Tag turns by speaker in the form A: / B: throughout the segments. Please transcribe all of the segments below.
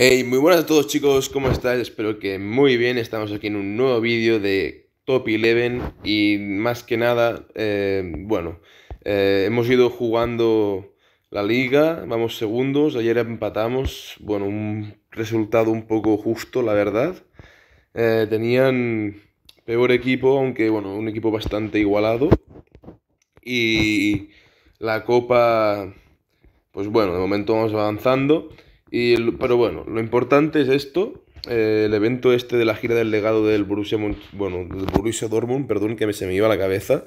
A: Hey, muy buenas a todos chicos, ¿cómo estáis? Espero que muy bien, estamos aquí en un nuevo vídeo de Top 11 y más que nada, eh, bueno, eh, hemos ido jugando la liga, vamos segundos, ayer empatamos, bueno, un resultado un poco justo, la verdad. Eh, tenían peor equipo, aunque bueno, un equipo bastante igualado y la copa, pues bueno, de momento vamos avanzando. Y pero bueno, lo importante es esto, eh, el evento este de la gira del legado del Borussia, bueno, Borussia Dortmund, perdón, que se me iba a la cabeza,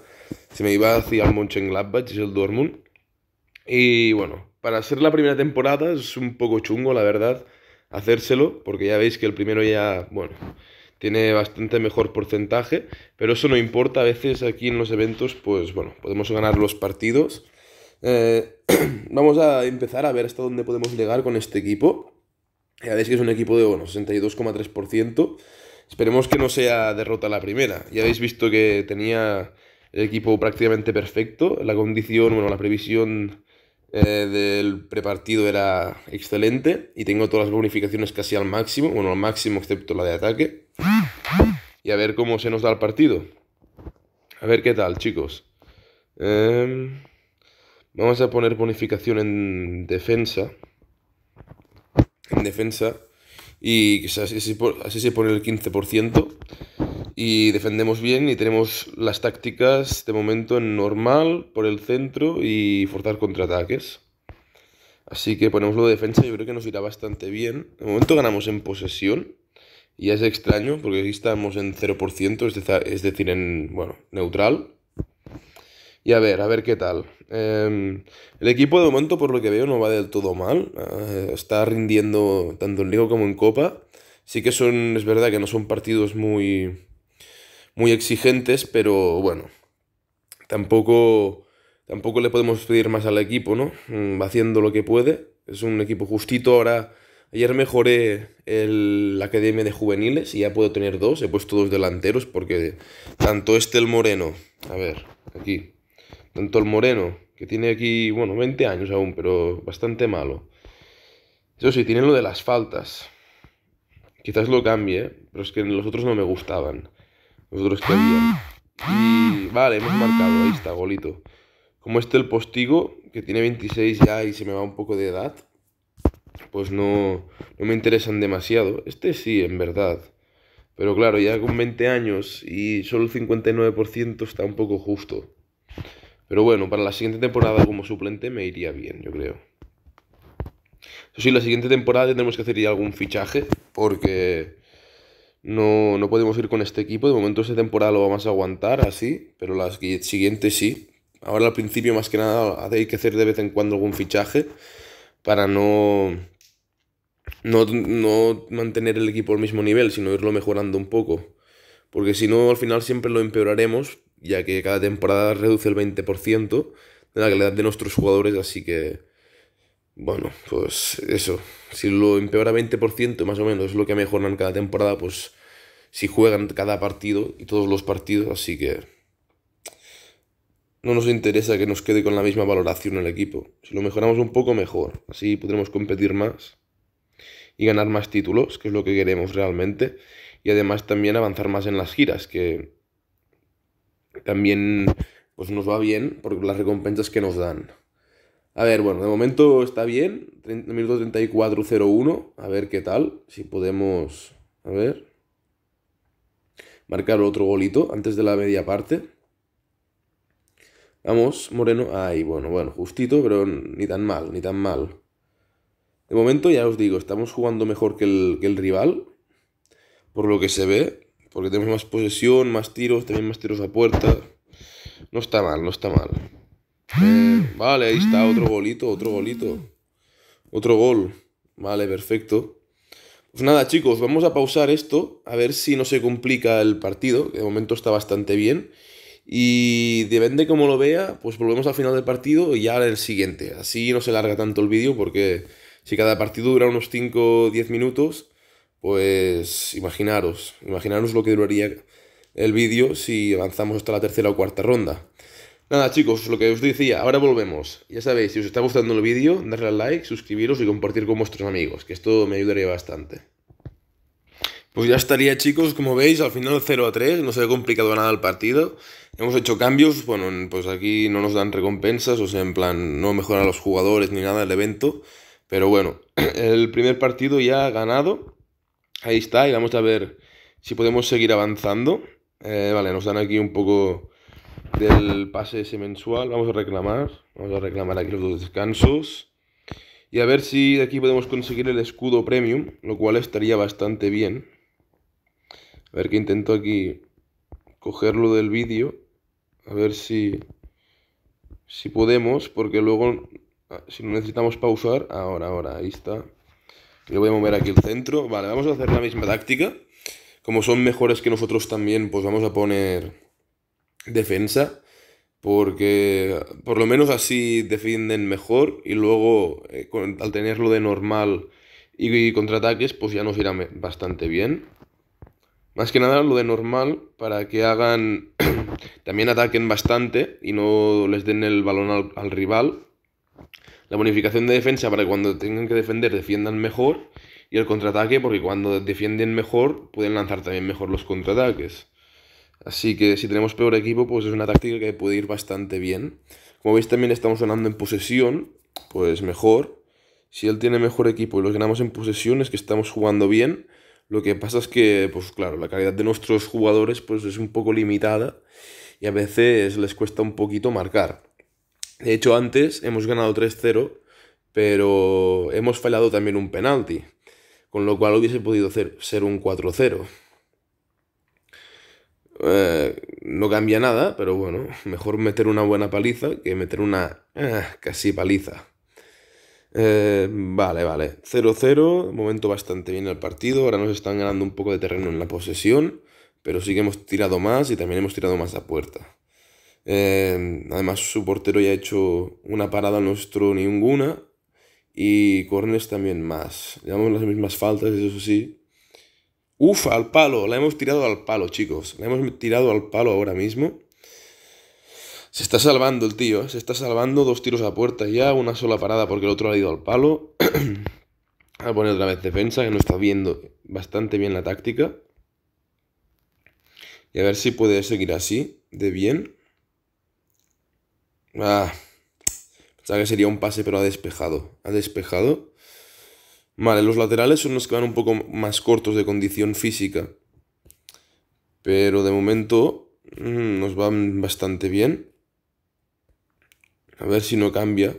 A: se me iba hacia el Mönchengladbach, es el Dortmund. Y bueno, para ser la primera temporada es un poco chungo, la verdad, hacérselo, porque ya veis que el primero ya, bueno, tiene bastante mejor porcentaje, pero eso no importa, a veces aquí en los eventos, pues bueno, podemos ganar los partidos eh, vamos a empezar a ver hasta dónde podemos llegar con este equipo. Ya veis que es un equipo de, bueno, 62,3%. Esperemos que no sea derrota la primera. Ya habéis visto que tenía el equipo prácticamente perfecto. La condición, bueno, la previsión eh, del prepartido era excelente. Y tengo todas las bonificaciones casi al máximo. Bueno, al máximo excepto la de ataque. Y a ver cómo se nos da el partido. A ver qué tal, chicos. Eh... Vamos a poner bonificación en defensa. En defensa. Y así, así se pone el 15%. Y defendemos bien y tenemos las tácticas de momento en normal, por el centro y forzar contraataques. Así que ponemos lo de defensa, yo creo que nos irá bastante bien. De momento ganamos en posesión. Y es extraño porque aquí estamos en 0%, es, decir, en, bueno, neutral. Y a ver, a ver qué tal. Em, el equipo de momento, por lo que veo, no va del todo mal. Ah, está rindiendo tanto en Liga como en Copa. Sí que son, es verdad que no son partidos muy, muy exigentes, pero bueno, tampoco, tampoco le podemos pedir más al equipo, ¿no? Mm, va haciendo lo que puede. Es un equipo justito ahora. Ayer mejoré la academia de juveniles y ya puedo tener dos. He puesto dos delanteros porque tanto este el Moreno. A ver, aquí tanto el Moreno, que tiene aquí, bueno, 20 años aún, pero bastante malo. Eso sí, tiene lo de las faltas. Quizás lo cambie, pero es que los otros no me gustaban. Los otros que Y vale, hemos marcado, ahí está, golito. Como este el postigo, que tiene 26 ya y se me va un poco de edad, pues no me interesan demasiado. Este sí, en verdad. Pero claro, ya con 20 años y solo el 59% está un poco justo. Pero bueno, para la siguiente temporada como suplente me iría bien, yo creo. Eso sí, la siguiente temporada tendremos que hacer ya algún fichaje porque no, no podemos ir con este equipo. De momento esta temporada lo vamos a aguantar así, pero la siguiente sí. Ahora al principio más que nada hay que hacer de vez en cuando algún fichaje para no, no, no mantener el equipo al mismo nivel, sino irlo mejorando un poco. Porque si no, al final siempre lo empeoraremos ya que cada temporada reduce el 20% de la calidad de nuestros jugadores, así que, bueno, pues eso, si lo empeora 20% más o menos es lo que mejoran cada temporada, pues si juegan cada partido y todos los partidos, así que no nos interesa que nos quede con la misma valoración el equipo. Si lo mejoramos un poco, mejor. Así podremos competir más y ganar más títulos, que es lo que queremos realmente. Y además también avanzar más en las giras, que también pues nos va bien por las recompensas que nos dan. A ver, bueno, de momento está bien. 30, A ver qué tal. Si podemos. A ver. Marcar otro golito antes de la media parte. Vamos, Moreno. Ay, bueno, bueno, justito, pero ni tan mal, ni tan mal. De momento, ya os digo, estamos jugando mejor que que el rival. Por lo que se ve. Porque tenemos más posesión, más tiros, también más tiros a puerta. No está mal, no está mal. Eh, vale, ahí está, otro golito, otro golito. Otro gol. Vale, perfecto. Pues nada, chicos, vamos a pausar esto, a ver si no se complica el partido, que de momento está bastante bien. Y depende cómo lo vea, pues volvemos al final del partido y ya en el siguiente. Así no se larga tanto el vídeo porque si cada partido dura unos 5 o 10 minutos, pues imaginaros, imaginaros lo que duraría el vídeo si avanzamos hasta la tercera o cuarta ronda. Nada chicos, lo que os decía, ahora volvemos. Ya sabéis, si os está gustando el vídeo, darle al like, suscribiros y compartir con vuestros amigos, que esto me ayudaría bastante. Pues ya estaría chicos, como veis, al final 0 a 3, no se ha complicado nada el partido. Hemos hecho cambios, bueno, pues aquí no nos dan recompensas, o sea, en plan, no mejoran los jugadores ni nada el evento. Pero bueno, el primer partido ya ha ganado Ahí está, y vamos a ver si podemos seguir avanzando. Eh, vale, nos dan aquí un poco del pase ese mensual. Vamos a reclamar. Vamos a reclamar aquí los dos descansos. Y a ver si de aquí podemos conseguir el escudo premium, lo cual estaría bastante bien. A ver que intento aquí cogerlo del vídeo. A ver si, si podemos, porque luego, ah, si no necesitamos pausar, ahora, ahora, ahí está. Le voy a mover aquí el centro. Vale, vamos a hacer la misma táctica. Como son mejores que nosotros también, pues vamos a poner defensa. Porque por lo menos así defienden mejor. Y luego, eh, al tenerlo de normal y, contraataques, pues ya nos irá bastante bien. Más que nada lo de normal para que hagan, también ataquen bastante y no les den el balón al rival la bonificación de defensa para que cuando tengan que defender defiendan mejor y el contraataque porque cuando defienden mejor pueden lanzar también mejor los contraataques. Así que si tenemos peor equipo, pues es una táctica que puede ir bastante bien. Como veis también estamos ganando en posesión, pues mejor. Si él tiene mejor equipo y los ganamos en posesión es que estamos jugando bien. Lo que pasa es que, pues claro, la calidad de nuestros jugadores pues es un poco limitada y a veces les cuesta un poquito marcar. De hecho, antes hemos ganado 3-0, pero hemos fallado también un penalti, con lo cual hubiese podido ser un 4-0. Eh, no cambia nada, pero bueno, mejor meter una buena paliza que meter una eh, casi paliza. Eh, vale, vale. 0-0, momento bastante bien el partido. Ahora nos están ganando un poco de terreno en la posesión, pero sí que hemos tirado más y también hemos tirado más a puerta. Em, además, su portero ya ha hecho una parada, nuestro ninguna. Y Cornes también más. Llevamos las mismas faltas, eso sí. Uf, al palo. La hemos tirado al palo, chicos. La hemos tirado al palo ahora mismo. Se está salvando el tío, ¿eh? se está salvando dos tiros a puerta ya, una sola parada porque el otro ha ido al palo. a poner otra vez defensa, que no está viendo bastante bien la táctica. Y a ver si puede seguir así, de bien. Ah, pensaba que sería un pase, pero ha despejado. Ha despejado. Vale, los laterales son los que van un poco más cortos de condición física. Pero de momento mm, nos van bastante bien. A ver si no cambia.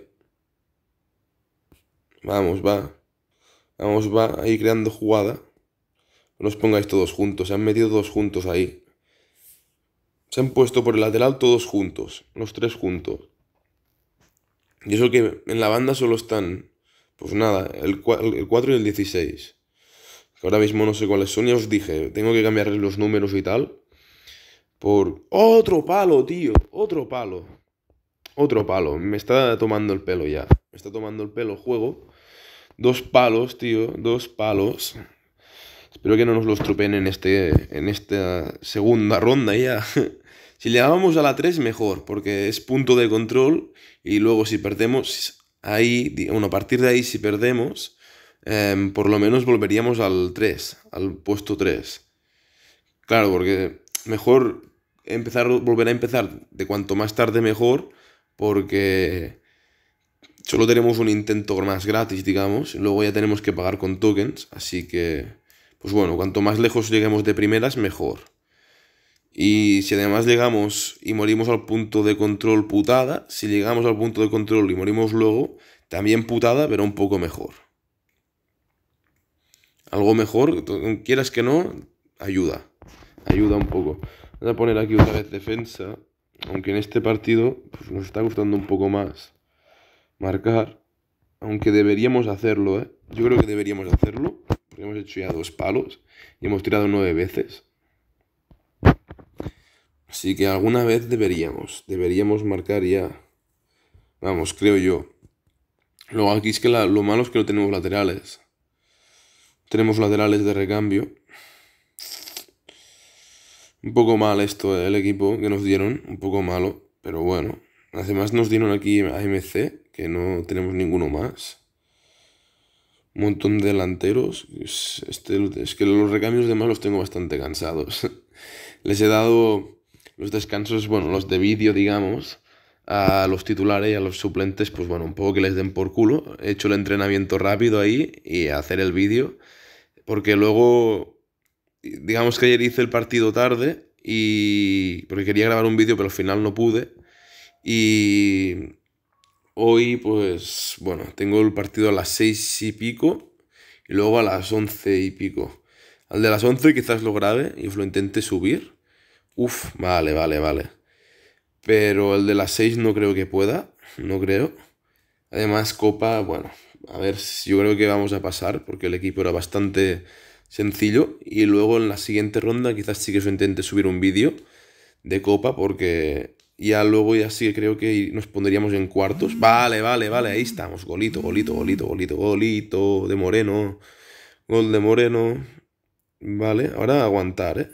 A: Vamos, va. Vamos, va. Ahí creando jugada. No os pongáis todos juntos. Se han metido dos juntos ahí se han puesto por el lateral todos juntos, los tres juntos. Y eso que en la banda solo están, pues nada, el, 4 y el 16. ahora mismo no sé cuáles son, ya os dije, tengo que cambiarles los números y tal. Por otro palo, tío, otro palo. Otro palo, me está tomando el pelo ya. Me está tomando el pelo juego. Dos palos, tío, dos palos. Espero que no nos los tropen en, este, en esta segunda ronda ya. Si llegábamos a la 3, mejor, porque es punto de control y luego si perdemos ahí, bueno, a partir de ahí si perdemos, em, por lo menos volveríamos al 3, al puesto 3. Claro, porque mejor empezar, volver a empezar de cuanto más tarde mejor, porque solo tenemos un intento más gratis, digamos, luego ya tenemos que pagar con tokens, así que, pues bueno, cuanto más lejos lleguemos de primeras, mejor. Y si además llegamos y morimos al punto de control putada, si llegamos al punto de control y morimos luego, también putada, pero un poco mejor. Algo mejor, quieras que no, ayuda. Ayuda un poco. Voy a poner aquí otra vez defensa, aunque en este partido pues, nos está gustando un poco más marcar, aunque deberíamos hacerlo, ¿eh? Yo creo que deberíamos hacerlo, porque hemos hecho ya dos palos y hemos tirado nueve veces. Así que alguna vez deberíamos, deberíamos marcar ya. Vamos, creo yo. Lo, aquí es que lo malo es que no tenemos laterales. Tenemos laterales de recambio. Un poco mal esto, eh, el equipo que nos dieron, un poco malo, pero bueno. Además nos dieron aquí AMC, que no tenemos ninguno más. Un montón de delanteros. es este, que los recambios de más los tengo bastante cansados. Les he dado los descansos, bueno, los de vídeo, digamos, a los titulares y a los suplentes, pues bueno, un poco que les den por culo. He hecho el entrenamiento rápido ahí y hacer el vídeo, porque luego, digamos que ayer hice el partido tarde y porque quería grabar un vídeo, pero al final no pude. Y hoy, pues bueno, tengo el partido a las seis y pico y luego a las once y pico. Al de las once quizás lo grabe y lo intente subir Uf, vale, vale, vale. Pero el de las 6 no creo que pueda, no creo. Además, Copa, bueno, a ver, yo creo que vamos a pasar porque el equipo era bastante sencillo. Y luego en la siguiente ronda quizás sí que se intente subir un vídeo de Copa porque ya luego ya sí creo que nos pondríamos en cuartos. Vale, vale, vale, ahí estamos. Golito, golito, golito, golito, golito de Moreno. Gol de Moreno. Vale, ahora aguantar, ¿eh?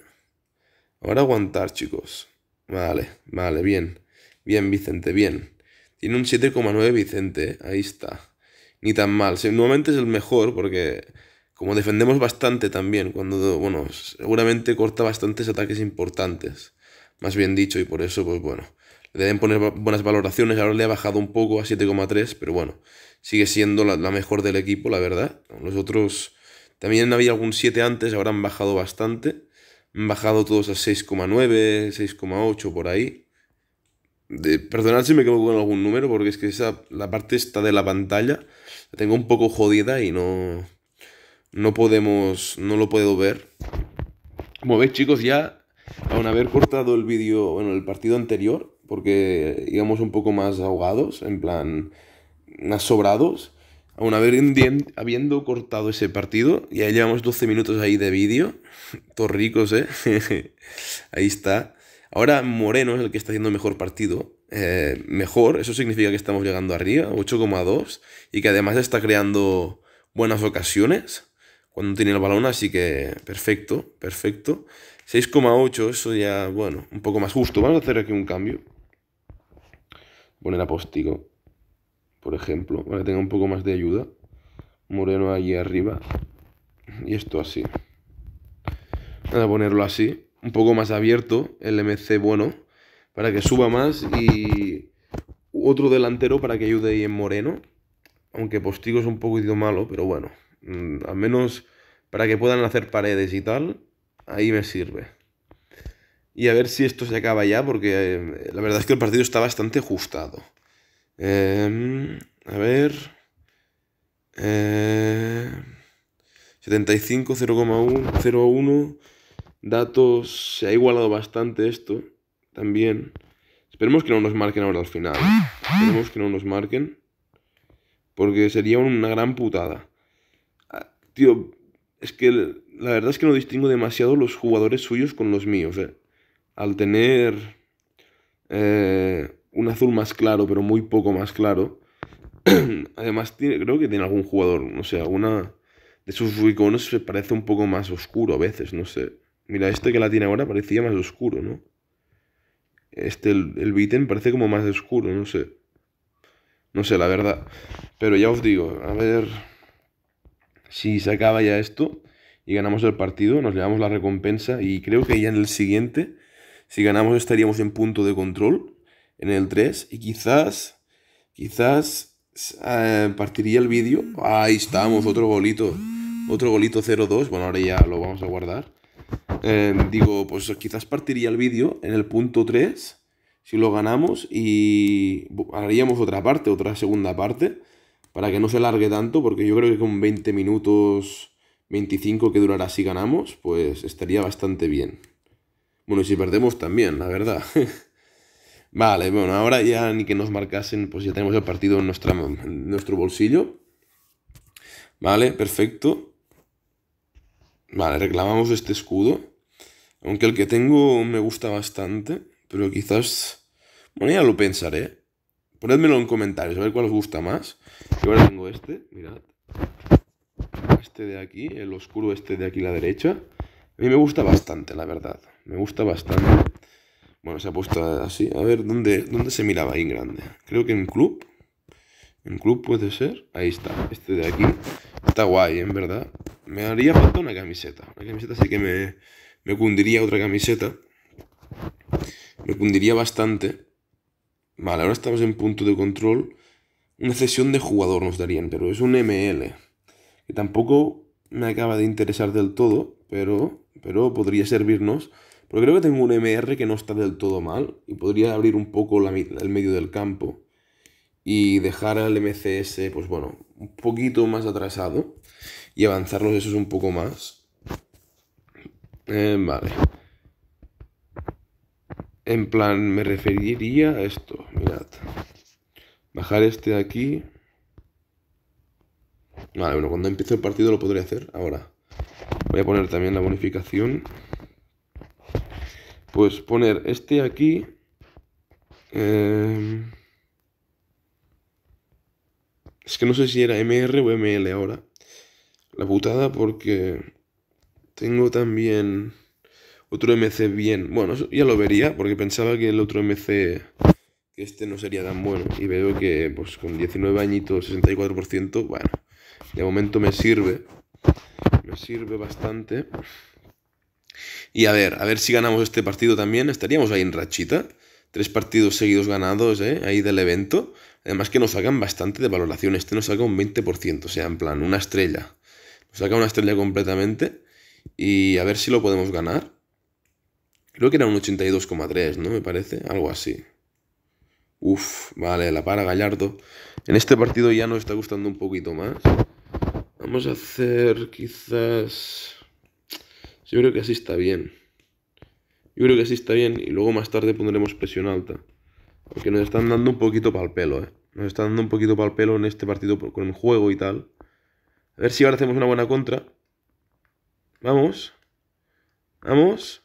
A: Ahora aguantar, chicos. Vale, vale, bien. Bien, Vicente, bien. Tiene un 7,9 Vicente, ¿eh? ahí está. Ni tan mal. nuevamente es el mejor porque como defendemos bastante también, cuando, bueno, seguramente corta bastantes ataques importantes. Más bien dicho, y por eso, pues bueno, le deben poner buenas valoraciones. Ahora le ha bajado un poco a 7,3, pero bueno, sigue siendo la, la, mejor del equipo, la verdad. Los otros también había algún 7 antes, ahora han bajado bastante han bajado todos a 6,9, 6,8 por ahí. De, perdonad si me equivoco con algún número, porque es que esa, la parte esta de la pantalla la tengo un poco jodida y no, no podemos, no lo puedo ver. Como veis chicos, ya aún haber cortado el vídeo, bueno, el partido anterior, porque íbamos un poco más ahogados, en plan, más sobrados, Aún habiendo cortado ese partido, ya llevamos 12 minutos ahí de vídeo. Todos ricos, ¿eh? ahí está. Ahora Moreno es el que está haciendo mejor partido. Eh, mejor, eso significa que estamos llegando arriba, 8,2. Y que además está creando buenas ocasiones cuando tiene el balón, así que perfecto, perfecto. 6,8, eso ya, bueno, un poco más justo. Vamos a hacer aquí un cambio. Poner apóstico por ejemplo, para que tenga un poco más de ayuda. Moreno allí arriba. Y esto así. Voy a ponerlo así, un poco más abierto, el MC bueno, para que suba más y otro delantero para que ayude ahí en Moreno. Aunque Postigo es un poquito malo, pero bueno, mm, al menos para que puedan hacer paredes y tal, ahí me sirve. Y a ver si esto se acaba ya, porque eh, la verdad es que el partido está bastante ajustado. Em, a ver. Eh, 75, Datos. Se ha igualado bastante esto. También. Esperemos que no nos marquen ahora al final. Esperemos que no nos marquen. Porque sería una gran putada. Ah, tío, es que la verdad es que no distingo demasiado los jugadores suyos con los míos. Eh. Al tener eh, un azul más claro, pero muy poco más claro. Además, creo que tiene algún jugador, no sé, alguna de sus iconos se parece un poco más oscuro a veces, no sé. Mira, este que la tiene ahora parecía más oscuro, ¿no? Este, el, el parece como más oscuro, no sé. No sé, la verdad. Pero ya os digo, a ver si se acaba ya esto y ganamos el partido, nos llevamos la recompensa y creo que ya en el siguiente, si ganamos estaríamos en punto de control en el 3 y quizás, quizás eh, partiría el vídeo. Ahí estamos, otro bolito Otro bolito 0-2. Bueno, ahora ya lo vamos a guardar. Eh, digo, pues quizás partiría el vídeo en el punto 3. Si lo ganamos y haríamos otra parte, otra segunda parte. Para que no se largue tanto, porque yo creo que con 20 minutos, 25 que durará si ganamos, pues estaría bastante bien. Bueno, y si perdemos también, la verdad. Vale, bueno, ahora ya ni que nos marcasen, pues ya tenemos el partido en, nuestro bolsillo. Vale, perfecto. Vale, reclamamos este escudo. Aunque el que tengo me gusta bastante, pero quizás... Bueno, ya lo pensaré. Ponedmelo en comentarios, a ver cuál os gusta más. Yo ahora tengo este, mirad. Este de aquí, el oscuro este de aquí a la derecha. A mí me gusta bastante, la verdad. Me gusta bastante. Bueno, se ha puesto así. A ver, ¿dónde, dónde se miraba ahí en grande? Creo que en club. En club puede ser. Ahí está. Este de aquí. Está guay, en verdad. Me haría falta una camiseta. Una camiseta sí que me, me cundiría otra camiseta. Me cundiría bastante. Vale, ahora estamos en punto de control. Una cesión de jugador nos darían, pero es un ML. Que tampoco me acaba de interesar del todo, pero, pero podría servirnos pero creo que tengo un MR que no está del todo mal y podría abrir un poco el medio del campo y dejar al MCS, pues bueno, un poquito más atrasado y avanzar los esos un poco más. Eh, vale. En plan, me referiría a esto, mirad. Bajar este de aquí. Vale, bueno, cuando empiece el partido lo podría hacer ahora. Voy a poner también la bonificación pues poner este aquí. Em, es que no sé si era MR o ML ahora. La putada porque tengo también otro MC bien. Bueno, ya lo vería porque pensaba que el otro MC, que este no sería tan bueno. Y veo que pues con 19 añitos, 64%, bueno, de momento me sirve. Me sirve bastante. Y a ver, a ver si ganamos este partido también, estaríamos ahí en rachita. Tres partidos seguidos ganados, ¿eh? Ahí del evento. Además que nos sacan bastante de valoración. Este nos saca un 20%, o sea, en plan, una estrella. Nos saca una estrella completamente. Y a ver si lo podemos ganar. Creo que era un 82,3, ¿no? Me parece. Algo así. Uf, vale, la para Gallardo. En este partido ya nos está gustando un poquito más. Vamos a hacer quizás... Yo creo que así está bien. Yo creo que así está bien y luego más tarde pondremos presión alta. Porque nos están dando un poquito el pelo, ¿eh? Nos están dando un poquito el pelo en este partido con el juego y tal. A ver si ahora hacemos una buena contra. Vamos. Vamos.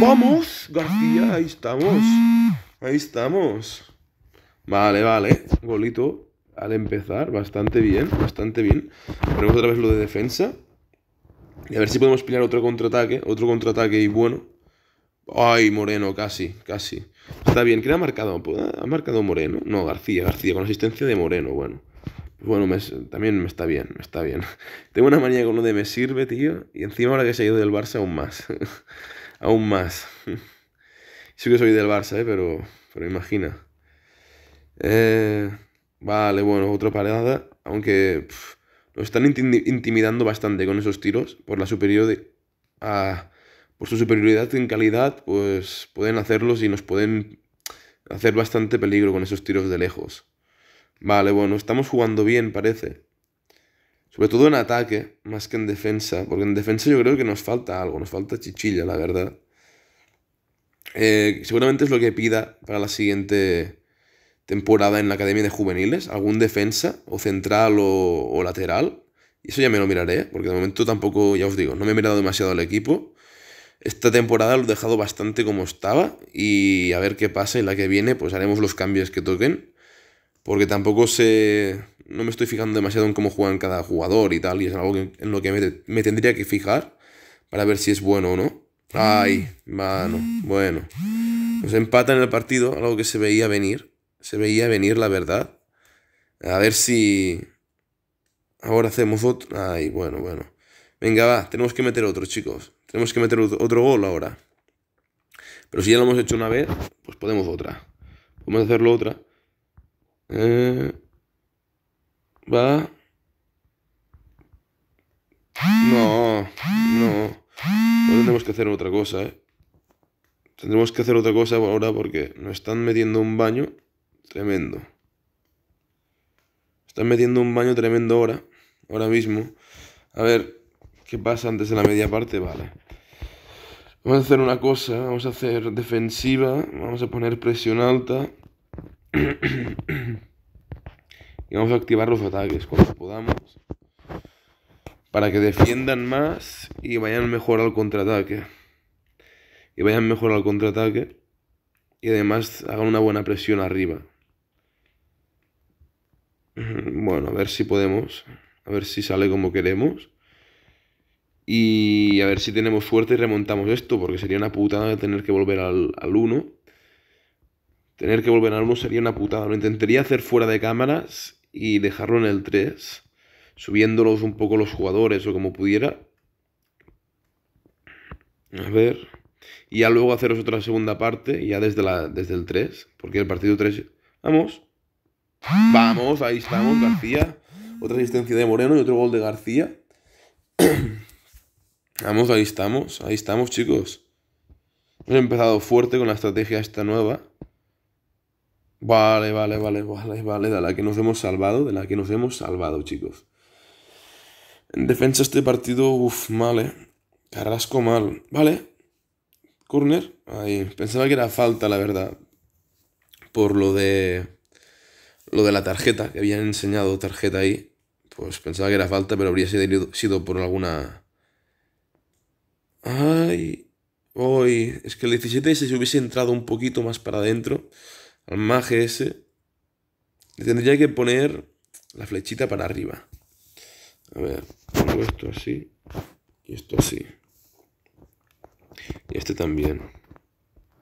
A: ¡Vamos! García, ahí estamos. Ahí estamos. Vale, vale. Golito al empezar. Bastante bien, bastante bien. Ponemos otra vez lo de defensa. Y a ver si podemos pillar otro contraataque, otro contraataque y bueno. Ay, Moreno, casi, casi. Está bien, que ha marcado? ¿Ha marcado Moreno? No, García, García, con asistencia de Moreno, bueno. Bueno, también me está bien, me está bien. Tengo una manía con uno de me sirve, tío. Y encima ahora que se ha ido del Barça, aún más. aún más. sí que soy del Barça, ¿eh? Pero, pero imagina. Eh, vale, bueno, otra parada. Aunque... Nos están intimidando bastante con esos tiros por la por su superioridad en calidad, pues pueden hacerlos y nos pueden hacer bastante peligro con esos tiros de lejos. Vale, bueno, estamos jugando bien, parece. Sobre todo en ataque, más que en defensa, porque en defensa yo creo que nos falta algo, nos falta chichilla, la verdad. Eh, seguramente es lo que pida para la siguiente temporada en la Academia de Juveniles, algún defensa o central o, lateral. Y eso ya me lo miraré, porque de momento tampoco, ya os digo, no me he mirado demasiado al equipo. Esta temporada lo he dejado bastante como estaba y a ver qué pasa y la que viene pues haremos los cambios que toquen. Porque tampoco sé, no me estoy fijando demasiado en cómo juegan cada jugador y tal, y es algo en lo que me, tendría que fijar para ver si es bueno o no. Ay, mano, bueno. Nos empatan el partido, algo que se veía venir se veía venir la verdad. A ver si... Ahora hacemos otro... Ay, bueno, bueno. Venga, va, tenemos que meter otro, chicos. Tenemos que meter otro gol ahora. Pero si ya lo hemos hecho una vez, pues podemos otra. Podemos hacerlo otra. Eh, va. No, no. Ahora tenemos que hacer otra cosa, ¿eh? Tendremos que hacer otra cosa ahora porque nos están metiendo un baño. Tremendo. Están metiendo un baño tremendo ahora. Ahora mismo. A ver, ¿qué pasa antes de la media parte? Vale. Vamos a hacer una cosa. Vamos a hacer defensiva. Vamos a poner presión alta. y vamos a activar los ataques cuando podamos. Para que defiendan más y vayan mejor al contraataque. Y vayan mejor al contraataque. Y además hagan una buena presión arriba. Bueno, a ver si podemos, a ver si sale como queremos. Y a ver si tenemos suerte y remontamos esto, porque sería una putada tener que volver al, 1. Tener que volver al 1 sería una putada. Lo intentaría hacer fuera de cámaras y dejarlo en el 3, subiéndolos un poco los jugadores o como pudiera. A ver. Y ya luego haceros otra segunda parte, ya desde, la, desde el 3, porque el partido 3... Vamos. Vamos, ahí estamos, ah. García. Otra asistencia de Moreno y otro gol de García. Vamos, ahí estamos, ahí estamos, chicos. Hemos empezado fuerte con la estrategia esta nueva. Vale, vale, vale, vale, vale, de la que nos hemos salvado, de la que nos hemos salvado, chicos. En defensa este partido, uff, mal, eh. Carrasco mal, vale. Corner, ahí. Pensaba que era falta, la verdad. Por lo de lo de la tarjeta, que habían enseñado tarjeta ahí, pues pensaba que era falta, pero habría sido, por alguna... Ay, hoy, es que el 17S si hubiese entrado un poquito más para adentro, al maje ese, le tendría que poner la flechita para arriba. A ver, pongo esto así y esto así. Y este también.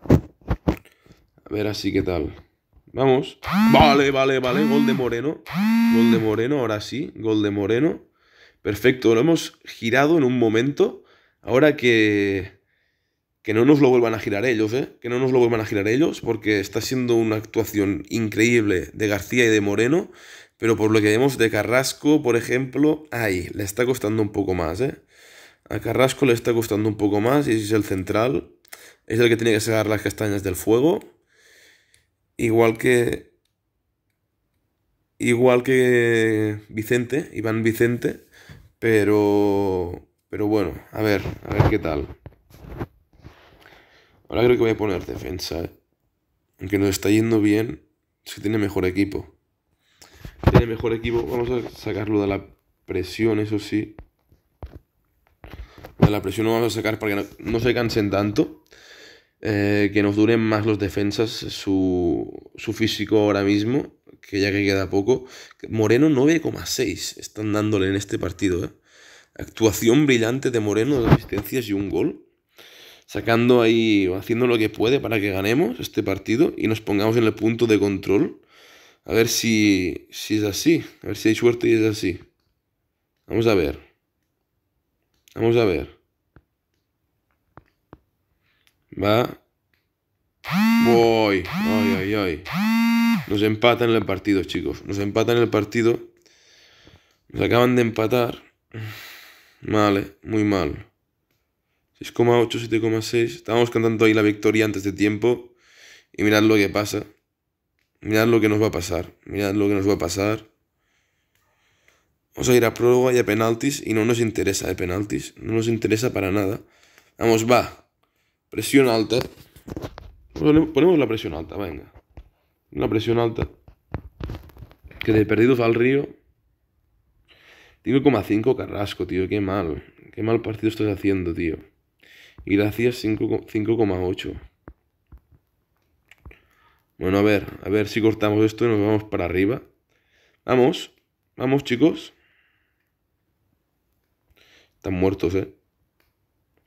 A: A ver así qué tal. Vamos. Vale, vale, vale. Gol de Moreno. Gol de Moreno, ahora sí. Gol de Moreno. Perfecto, lo hemos girado en un momento. Ahora que... Que no nos lo vuelvan a girar ellos, ¿eh? Que no nos lo vuelvan a girar ellos, porque está siendo una actuación increíble de García y de Moreno, pero por lo que vemos de Carrasco, por ejemplo, ahí, le está costando un poco más, ¿eh? A Carrasco le está costando un poco más y es el central, es el que tiene que sacar las castañas del fuego. Igual que. Igual que Vicente, Iván Vicente, pero. Pero bueno, a ver, a ver qué tal. Ahora creo que voy a poner defensa, ¿eh? Aunque nos está yendo bien, si tiene mejor equipo. Tiene mejor equipo, vamos a sacarlo de la presión, eso sí. De la presión lo vamos a sacar para que no, no se cansen tanto. Eh, que nos duren más los defensas, su, su físico ahora mismo, que ya que queda poco. Moreno 9,6 están dándole en este partido. ¿eh? Actuación brillante de Moreno, dos asistencias y un gol. Sacando ahí, haciendo lo que puede para que ganemos este partido y nos pongamos en el punto de control. A ver si, si es así, a ver si hay suerte y es así. Vamos a ver. Vamos a ver. Va. Voy. Ay, ay, ay. Nos empatan el partido, chicos. Nos empatan el partido. Nos acaban de empatar. Vale, eh. muy mal. 6,8, 7,6. Estábamos cantando ahí la victoria antes de tiempo. Y mirad lo que pasa. Mirad lo que nos va a pasar. Mirad lo que nos va a pasar. Vamos a ir a prórroga y a penaltis. Y no nos interesa de eh, penaltis. No nos interesa para nada. Vamos, va. Presión alta. Ponemos la presión alta, venga. Una presión alta. Que de perdidos al río. 5,5 Carrasco, tío. Qué mal. Qué mal partido estás haciendo, tío. Y gracias 5,8. Bueno, a ver, a ver si cortamos esto y nos vamos para arriba. Vamos, vamos, chicos. Están muertos, ¿eh?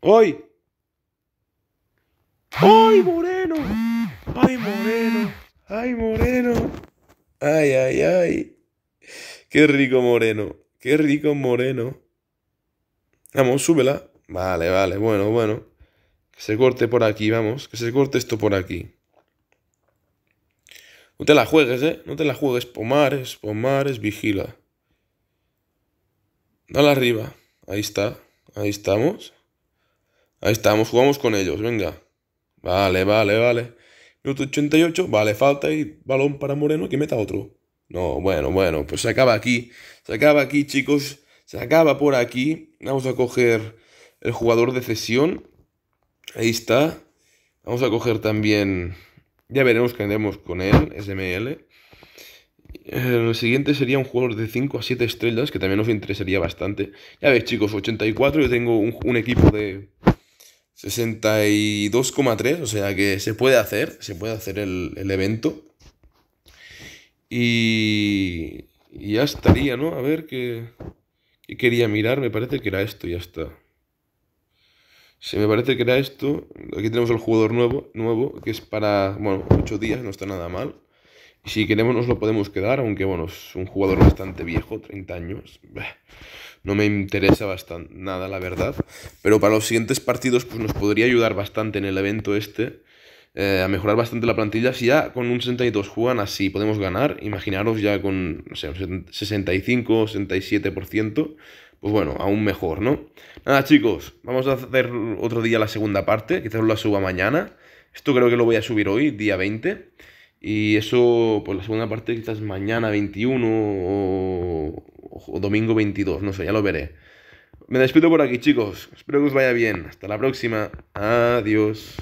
A: ¡Hoy! ¡Ay, Moreno! ¡Ay, Moreno! ¡Ay, Moreno! ¡Ay, ay, ay! ¡Qué rico Moreno! ¡Qué rico Moreno! Vamos, súbela. Vale, vale, bueno, bueno. Que se corte por aquí, vamos. Que se corte esto por aquí. No te la juegues, ¿eh? No te la juegues. Pomares, Pomares, vigila. Dale arriba. Ahí está. Ahí estamos. Ahí estamos. Jugamos con ellos. Venga. Vale, vale, vale. Minuto 88, vale, falta y balón para Moreno que meta otro. No, bueno, bueno, pues se acaba aquí. Se acaba aquí, chicos. Se acaba por aquí. Vamos a coger el jugador de cesión. Ahí está. Vamos a coger también... Ya veremos qué haremos con él, SML. El siguiente sería un jugador de 5 a 7 estrellas, que también nos interesaría bastante. Ya veis, chicos, 84. Yo tengo un equipo de 62,3, o sea que se puede hacer, se puede hacer el, evento. Y, y, ya estaría, ¿no? A ver qué, qué quería mirar, me parece que era esto, ya está. Se me parece que era esto. Aquí tenemos el jugador nuevo, nuevo que es para, bueno, 8 días, no está nada mal. Y si queremos nos lo podemos quedar, aunque bueno, es un jugador bastante viejo, 30 años no me interesa bastante nada, la verdad. Pero para los siguientes partidos, pues nos podría ayudar bastante en el evento este. Eh, a mejorar bastante la plantilla. Si ya con un 62 juegan así, podemos ganar. Imaginaros ya con, no sé, un 65, 67%. Pues bueno, aún mejor, ¿no? Nada, chicos, vamos a hacer otro día la segunda parte. Quizás la suba mañana. Esto creo que lo voy a subir hoy, día 20. Y eso, pues la segunda parte quizás mañana 21 o, o domingo 22, no sé, ya lo veré. Me despido por aquí, chicos. Espero que os vaya bien. Hasta la próxima. Adiós.